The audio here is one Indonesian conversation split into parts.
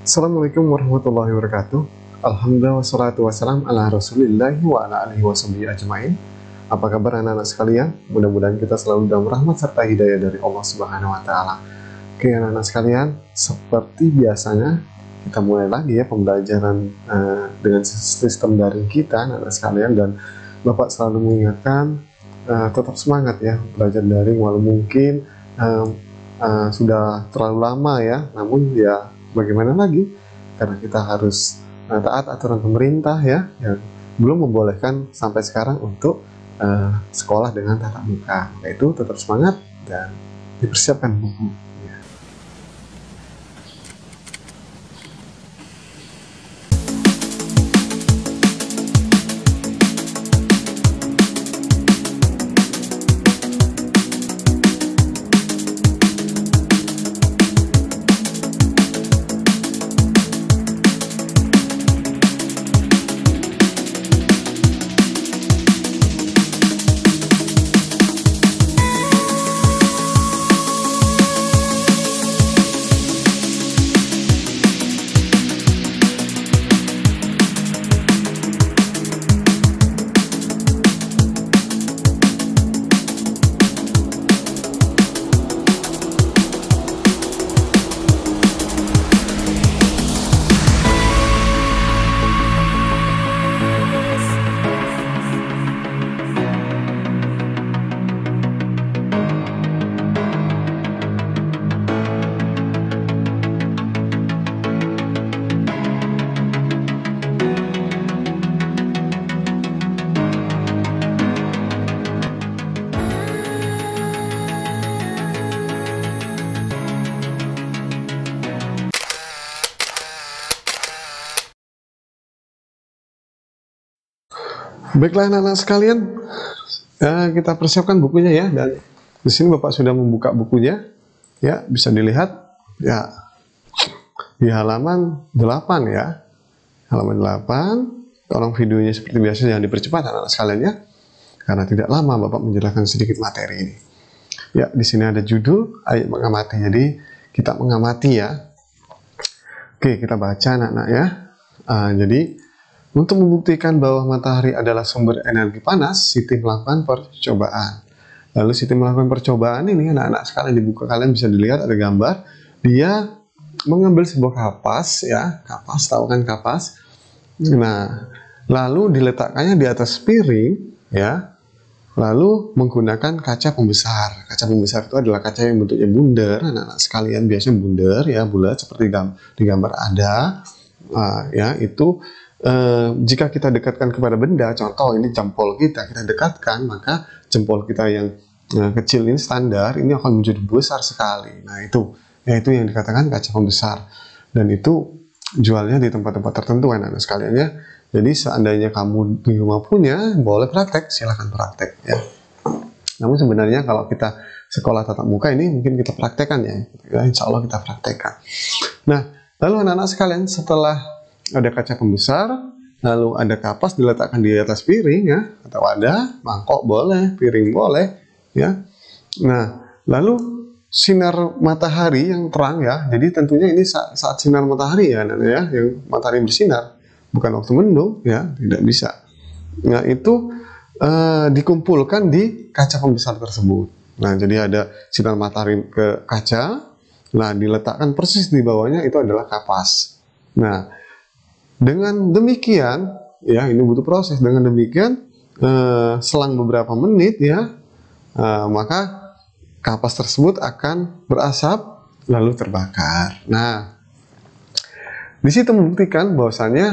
Assalamualaikum warahmatullahi wabarakatuh Alhamdulillah wassalatu wassalam ala rasulillahi wa ala alihi wa ajmain Apa kabar anak-anak sekalian? Mudah-mudahan kita selalu dalam rahmat serta hidayah dari Allah subhanahu wa ta'ala Oke anak-anak sekalian, seperti biasanya kita mulai lagi ya pembelajaran uh, dengan sistem daring kita anak-anak sekalian dan Bapak selalu mengingatkan uh, tetap semangat ya belajar daring walau mungkin eh, uh, sudah terlalu lama ya namun ya bagaimana lagi karena kita harus uh, taat aturan pemerintah ya yang belum membolehkan sampai sekarang untuk uh, sekolah dengan tatap muka yaitu nah, tetap semangat dan dipersiapkan buku Baiklah anak-anak sekalian, ya, kita persiapkan bukunya ya. Dan di sini Bapak sudah membuka bukunya, ya bisa dilihat ya di halaman 8 ya. Halaman 8, tolong videonya seperti biasa jangan dipercepat anak-anak sekalian ya. Karena tidak lama Bapak menjelaskan sedikit materi ini. Ya, di sini ada judul ayat mengamati. Jadi kita mengamati ya. Oke, kita baca anak-anak ya. Uh, jadi untuk membuktikan bahwa matahari adalah sumber energi panas, Siti melakukan percobaan. Lalu Siti melakukan percobaan ini, anak-anak sekalian dibuka kalian bisa dilihat ada gambar. Dia mengambil sebuah kapas, ya, kapas, tahu kan kapas. Hmm. Nah, lalu diletakkannya di atas piring, ya. Lalu menggunakan kaca pembesar. Kaca pembesar itu adalah kaca yang bentuknya bundar, anak-anak sekalian biasanya bundar, ya, bulat seperti di gambar ada. Uh, ya, itu Eh, jika kita dekatkan kepada benda, contoh ini jempol kita, kita dekatkan, maka jempol kita yang uh, kecil ini standar, ini akan menjadi besar sekali. Nah itu, yaitu yang dikatakan kaca pembesar. Dan itu jualnya di tempat-tempat tertentu anak-anak sekalian ya. Jadi seandainya kamu di rumah punya, boleh praktek, silahkan praktek ya. Namun sebenarnya kalau kita sekolah tatap muka ini mungkin kita praktekkan ya. ya insya Allah kita praktekkan. Nah, lalu anak-anak sekalian setelah ada kaca pembesar, lalu ada kapas diletakkan di atas piring ya, atau ada mangkok boleh, piring boleh ya. Nah, lalu sinar matahari yang terang ya. Jadi tentunya ini saat, saat sinar matahari ya, Nana, ya, yang matahari bersinar, bukan waktu mendung ya, tidak bisa. Nah, itu uh, dikumpulkan di kaca pembesar tersebut. Nah, jadi ada sinar matahari ke kaca, nah diletakkan persis di bawahnya itu adalah kapas. Nah, dengan demikian, ya ini butuh proses. Dengan demikian, eh, selang beberapa menit ya, eh, maka kapas tersebut akan berasap lalu terbakar. Nah, di situ membuktikan bahwasannya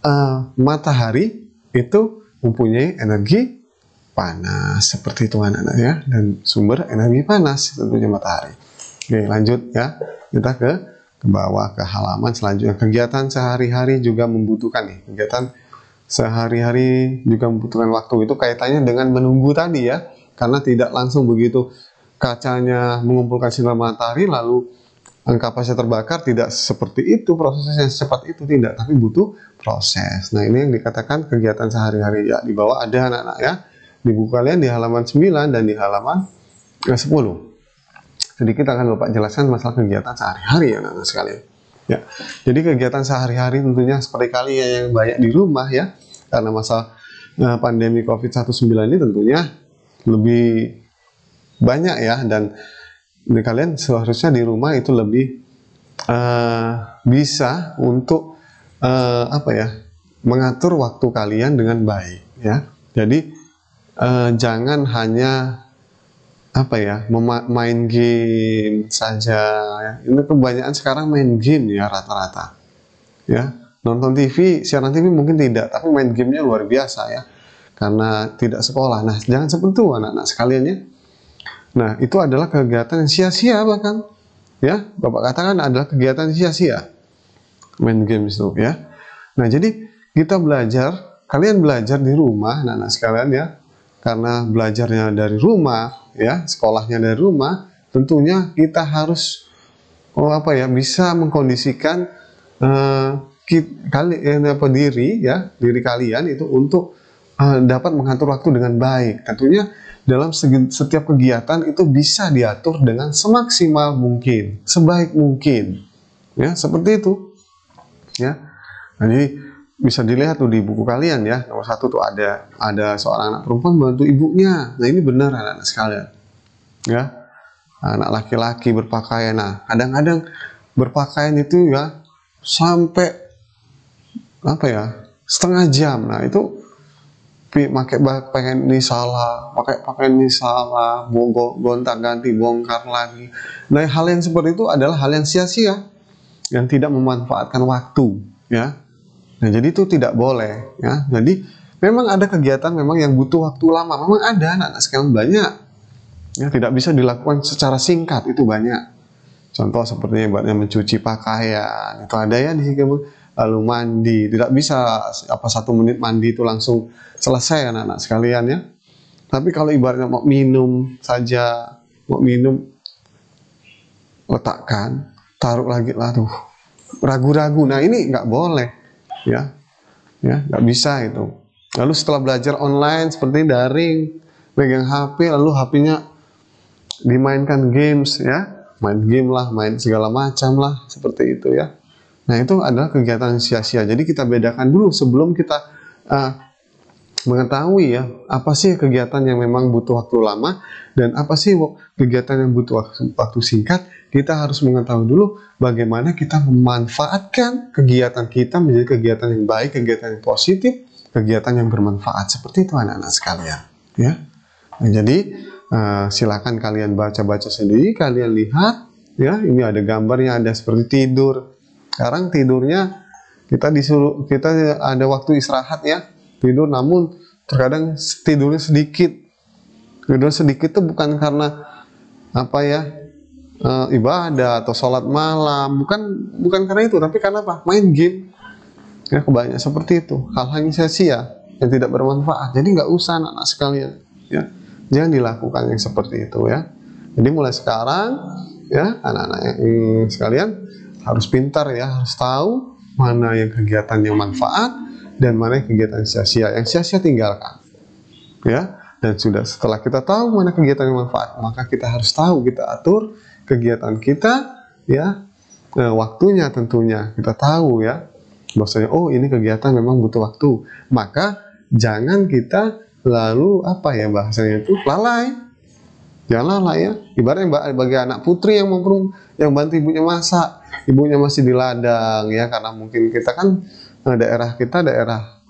eh, matahari itu mempunyai energi panas seperti itu anak-anak ya dan sumber energi panas tentunya matahari. Oke, lanjut ya. Kita ke ke bawah ke halaman selanjutnya. Kegiatan sehari-hari juga membutuhkan nih. Kegiatan sehari-hari juga membutuhkan waktu. Itu kaitannya dengan menunggu tadi ya. Karena tidak langsung begitu kacanya mengumpulkan sinar matahari lalu angka pasnya terbakar tidak seperti itu prosesnya secepat itu tidak tapi butuh proses nah ini yang dikatakan kegiatan sehari-hari ya di bawah ada anak-anak ya di buku kalian di halaman 9 dan di halaman 10 eh, sedikit akan Bapak jelaskan masalah kegiatan sehari-hari ya anak sekali. sekalian. Ya, jadi kegiatan sehari-hari tentunya seperti kalian ya, yang banyak di rumah ya, karena masa eh, pandemi COVID-19 ini tentunya lebih banyak ya dan kalian seharusnya di rumah itu lebih uh, bisa untuk uh, apa ya mengatur waktu kalian dengan baik ya. Jadi uh, jangan hanya apa ya main game saja ya. ini kebanyakan sekarang main game ya rata-rata ya nonton TV siaran TV mungkin tidak tapi main gamenya luar biasa ya karena tidak sekolah nah jangan seperti anak-anak sekalian ya nah itu adalah kegiatan yang sia-sia bahkan ya bapak katakan adalah kegiatan sia-sia main game itu ya nah jadi kita belajar kalian belajar di rumah anak-anak sekalian ya karena belajarnya dari rumah, ya, sekolahnya dari rumah, tentunya kita harus oh apa ya, bisa mengkondisikan eh, eh, apa diri ya, diri kalian itu untuk eh, dapat mengatur waktu dengan baik. Tentunya dalam setiap kegiatan itu bisa diatur dengan semaksimal mungkin, sebaik mungkin. Ya, seperti itu. Ya. Nah, jadi bisa dilihat tuh di buku kalian ya nomor satu tuh ada ada seorang anak perempuan bantu ibunya nah ini benar anak-anak sekalian ya anak laki-laki berpakaian nah kadang-kadang berpakaian itu ya sampai apa ya setengah jam nah itu pakai pakaian ini salah pakai pakaian ini salah bongkok gonta ganti bongkar lagi nah hal yang seperti itu adalah hal yang sia-sia yang tidak memanfaatkan waktu ya Nah, jadi itu tidak boleh ya. Jadi memang ada kegiatan memang yang butuh waktu lama. Memang ada anak-anak sekarang banyak. Ya, tidak bisa dilakukan secara singkat itu banyak. Contoh seperti ibaratnya mencuci pakaian, itu ada ya di kamu lalu mandi, tidak bisa apa satu menit mandi itu langsung selesai anak-anak sekalian ya. Tapi kalau ibaratnya mau minum saja, mau minum letakkan, taruh lagi tuh. ragu-ragu. Nah ini nggak boleh ya ya nggak bisa itu lalu setelah belajar online seperti daring pegang HP lalu HP-nya dimainkan games ya main game lah main segala macam lah seperti itu ya nah itu adalah kegiatan sia-sia jadi kita bedakan dulu sebelum kita uh, mengetahui ya apa sih kegiatan yang memang butuh waktu lama dan apa sih kegiatan yang butuh waktu singkat kita harus mengetahui dulu bagaimana kita memanfaatkan kegiatan kita menjadi kegiatan yang baik kegiatan yang positif kegiatan yang bermanfaat seperti itu anak-anak sekalian ya nah, jadi uh, silakan kalian baca-baca sendiri kalian lihat ya ini ada gambarnya ada seperti tidur sekarang tidurnya kita disuruh kita ada waktu istirahat ya tidur namun terkadang tidurnya sedikit tidur sedikit itu bukan karena apa ya e, ibadah atau sholat malam bukan bukan karena itu tapi karena apa main game ya kebanyakan seperti itu hal-hal yang sia-sia yang tidak bermanfaat jadi nggak usah anak-anak sekalian ya jangan dilakukan yang seperti itu ya jadi mulai sekarang ya anak-anak sekalian harus pintar ya harus tahu mana yang kegiatan yang manfaat dan mana yang kegiatan sia-sia yang sia-sia tinggalkan ya dan sudah setelah kita tahu mana kegiatan yang manfaat maka kita harus tahu kita atur kegiatan kita ya e, waktunya tentunya kita tahu ya bahwasanya oh ini kegiatan memang butuh waktu maka jangan kita lalu apa ya bahasanya itu lalai jangan lalai ya ibaratnya bagi anak putri yang mau yang bantu ibunya masak ibunya masih di ladang ya karena mungkin kita kan nah, daerah kita daerah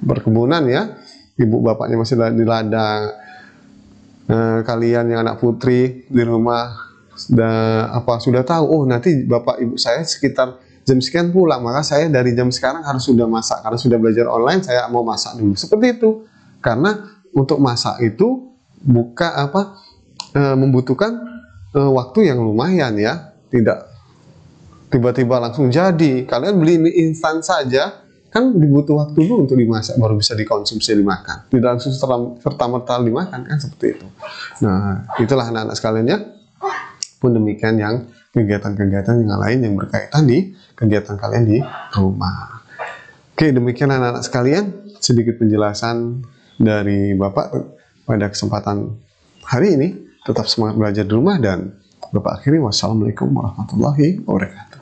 perkebunan ya ibu bapaknya masih di ladang nah, kalian yang anak putri di rumah sudah apa sudah tahu oh nanti bapak ibu saya sekitar jam sekian pulang maka saya dari jam sekarang harus sudah masak karena sudah belajar online saya mau masak dulu seperti itu karena untuk masak itu buka apa e, membutuhkan e, waktu yang lumayan ya tidak tiba-tiba langsung jadi. Kalian beli mie instan saja, kan dibutuh waktu dulu untuk dimasak baru bisa dikonsumsi dimakan. Tidak langsung serta merta dimakan kan seperti itu. Nah, itulah anak-anak sekalian ya. Pun demikian yang kegiatan-kegiatan yang lain yang berkaitan di kegiatan kalian di rumah. Oke, demikian anak-anak sekalian sedikit penjelasan dari Bapak pada kesempatan hari ini tetap semangat belajar di rumah dan Bapak akhiri wassalamualaikum warahmatullahi wabarakatuh.